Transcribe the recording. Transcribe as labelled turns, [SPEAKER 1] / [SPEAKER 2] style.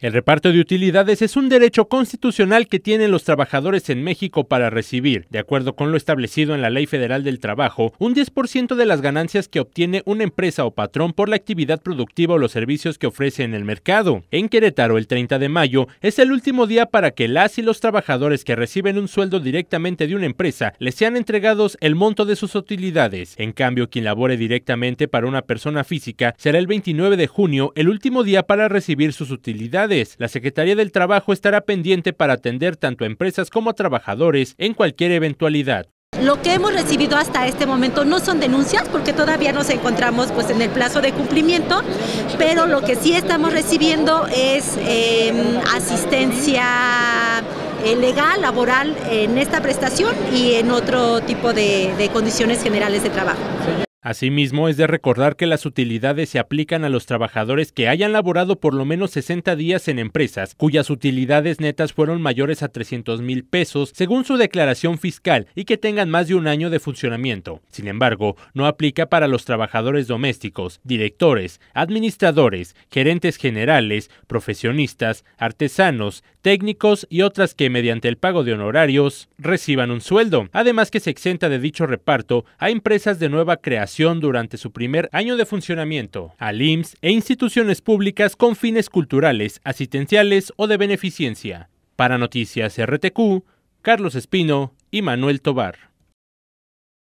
[SPEAKER 1] El reparto de utilidades es un derecho constitucional que tienen los trabajadores en México para recibir, de acuerdo con lo establecido en la Ley Federal del Trabajo, un 10% de las ganancias que obtiene una empresa o patrón por la actividad productiva o los servicios que ofrece en el mercado. En Querétaro, el 30 de mayo es el último día para que las y los trabajadores que reciben un sueldo directamente de una empresa les sean entregados el monto de sus utilidades. En cambio, quien labore directamente para una persona física será el 29 de junio el último día para recibir sus utilidades la Secretaría del Trabajo estará pendiente para atender tanto a empresas como a trabajadores en cualquier eventualidad.
[SPEAKER 2] Lo que hemos recibido hasta este momento no son denuncias porque todavía nos encontramos pues, en el plazo de cumplimiento, pero lo que sí estamos recibiendo es em, asistencia eh, legal, laboral en esta prestación y en otro tipo de condiciones generales de trabajo.
[SPEAKER 1] Asimismo, es de recordar que las utilidades se aplican a los trabajadores que hayan laborado por lo menos 60 días en empresas cuyas utilidades netas fueron mayores a 300 mil pesos según su declaración fiscal y que tengan más de un año de funcionamiento. Sin embargo, no aplica para los trabajadores domésticos, directores, administradores, gerentes generales, profesionistas, artesanos, técnicos y otras que mediante el pago de honorarios reciban un sueldo. Además que se exenta de dicho reparto a empresas de nueva creación durante su primer año de funcionamiento al IMSS e instituciones públicas con fines culturales, asistenciales o de beneficencia. Para Noticias RTQ, Carlos Espino y Manuel Tobar.